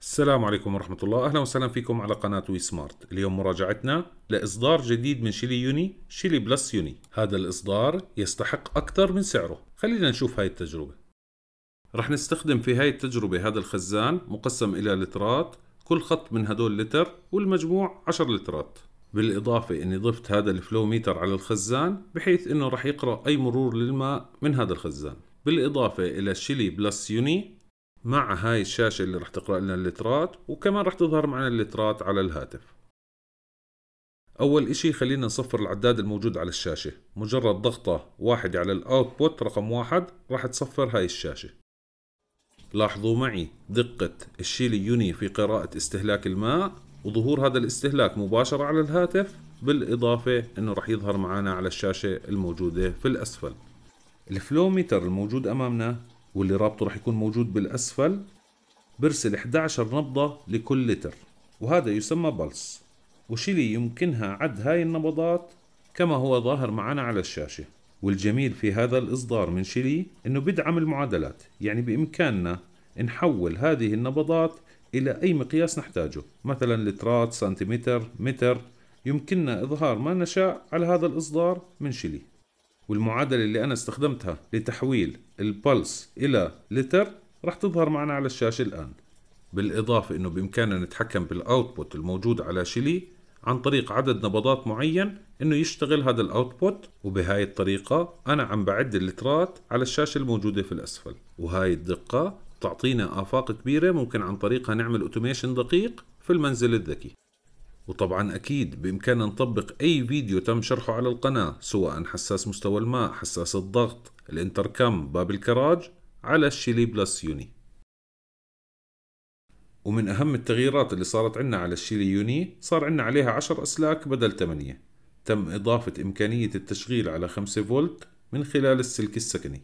السلام عليكم ورحمة الله أهلا وسهلا فيكم على قناة وي سمارت اليوم مراجعتنا لإصدار جديد من شيلي يوني شيلي بلس يوني هذا الإصدار يستحق أكثر من سعره خلينا نشوف هاي التجربة رح نستخدم في هاي التجربة هذا الخزان مقسم إلى لترات كل خط من هدول لتر والمجموع 10 لترات بالإضافة أني ضفت هذا الفلو ميتر على الخزان بحيث أنه رح يقرأ أي مرور للماء من هذا الخزان بالإضافة إلى شيلي بلس يوني مع هاي الشاشة اللي راح تقرأ لنا اللترات وكمان راح تظهر معنا اللترات على الهاتف أول إشي خلينا نصفر العداد الموجود على الشاشة مجرد ضغطة واحدة على الأوتبوت رقم واحد راح تصفر هاي الشاشة لاحظوا معي دقة الشيل يوني في قراءة استهلاك الماء وظهور هذا الاستهلاك مباشرة على الهاتف بالإضافة أنه راح يظهر معنا على الشاشة الموجودة في الأسفل الفلوميتر الموجود أمامنا واللي رابطه رح يكون موجود بالأسفل برسل 11 نبضة لكل لتر وهذا يسمى بلس وشيلي يمكنها عد هاي النبضات كما هو ظاهر معنا على الشاشة والجميل في هذا الإصدار من شيلي أنه بدعم المعادلات يعني بإمكاننا نحول هذه النبضات إلى أي مقياس نحتاجه مثلا لترات سنتيمتر متر يمكننا إظهار ما نشاء على هذا الإصدار من شيلي والمعادلة اللي أنا استخدمتها لتحويل البلس إلى لتر راح تظهر معنا على الشاشة الآن بالإضافة أنه بإمكاننا نتحكم بالأوتبوت الموجود على شيلي عن طريق عدد نبضات معين أنه يشتغل هذا الأوتبوت وبهاي الطريقة أنا عم بعد اللترات على الشاشة الموجودة في الأسفل وهاي الدقة تعطينا آفاق كبيرة ممكن عن طريقها نعمل أوتوميشن دقيق في المنزل الذكي وطبعا أكيد بإمكاننا نطبق أي فيديو تم شرحه على القناة سواء حساس مستوى الماء، حساس الضغط، الانتركم، باب الكراج على الشيلي بلس يوني ومن أهم التغييرات اللي صارت عنا على الشيلي يوني صار عنا عليها 10 أسلاك بدل 8 تم إضافة إمكانية التشغيل على 5 فولت من خلال السلك السكني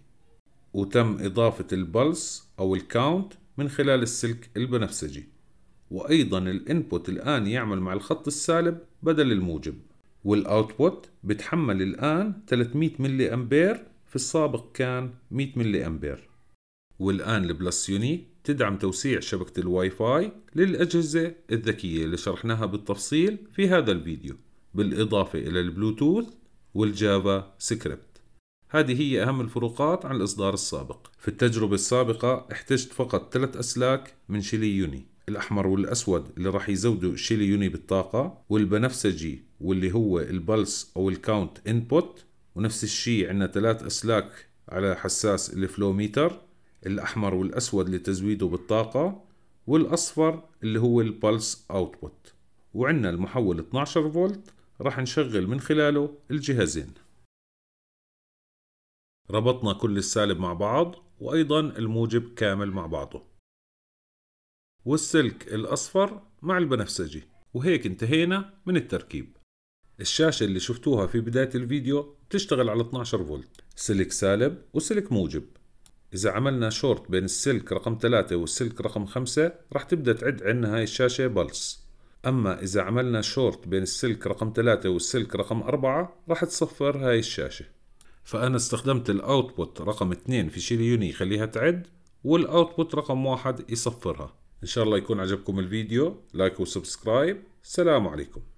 وتم إضافة البلس أو الكاونت من خلال السلك البنفسجي وأيضا الانبوت الآن يعمل مع الخط السالب بدل الموجب والاوتبوت بتحمل الآن 300 ملي أمبير في السابق كان 100 ملي أمبير والآن البلس يونيك تدعم توسيع شبكة الواي فاي للأجهزة الذكية اللي شرحناها بالتفصيل في هذا الفيديو بالإضافة إلى البلوتوث والجافا سكريبت هذه هي أهم الفروقات عن الإصدار السابق في التجربة السابقة احتجت فقط ثلاث أسلاك من شيلي يوني الاحمر والاسود اللي راح يزودوا شيلي يوني بالطاقه والبنفسجي واللي هو البلس او الكاونت انبوت ونفس الشيء عندنا ثلاث اسلاك على حساس الفلو ميتر الاحمر والاسود لتزويده بالطاقه والاصفر اللي هو البلس اوتبوت وعندنا المحول 12 فولت راح نشغل من خلاله الجهازين ربطنا كل السالب مع بعض وايضا الموجب كامل مع بعضه والسلك الأصفر مع البنفسجي وهيك انتهينا من التركيب الشاشة اللي شفتوها في بداية الفيديو بتشتغل على 12 فولت سلك سالب وسلك موجب إذا عملنا شورت بين السلك رقم 3 والسلك رقم 5 راح تبدأ تعد عنا هاي الشاشة بلس أما إذا عملنا شورت بين السلك رقم 3 والسلك رقم 4 راح تصفر هاي الشاشة فأنا استخدمت الأوتبوت رقم 2 في شيليوني يخليها تعد والأوتبوت رقم 1 يصفرها إن شاء الله يكون عجبكم الفيديو لايك وسبسكرايب سلام عليكم